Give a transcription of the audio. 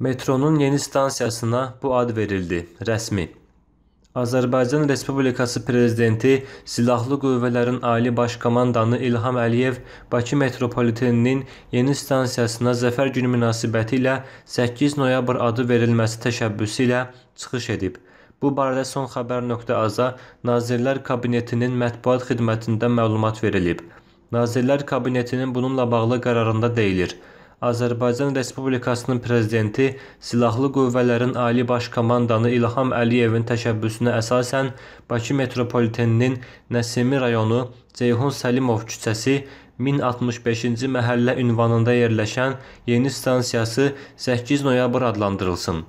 Metronun yeni stansiyasına bu ad verildi. Rəsmi. Azərbaycan Respublikası prezidenti Silahlı Qüvvələrin Ali Baş Komandanı İlham Əliyev Bakı metropoliteninin yeni stansiyasına Zəfər günü münasibətilə 8 noyabr adı verilməsi təşəbbüsü ilə çıxış edib. Bu barədə son xəbər.az-a Nazirlər Kabinetinin mətbuat xidmətində məlumat verilib. Nazirlər Kabinetinin bununla bağlı qərarında deyilir: Azərbaycan Respublikasının Prezidenti Silahlı Qüvvələrin Ali Baş Komandanı İlham Əliyevin təşəbbüsünə əsasən Bakı metropoliteninin Nəsimi rayonu Ceyhun Səlimov küçəsi 1065-ci məhəllə ünvanında yerləşən yeni stansiyası 8 noyabr adlandırılsın.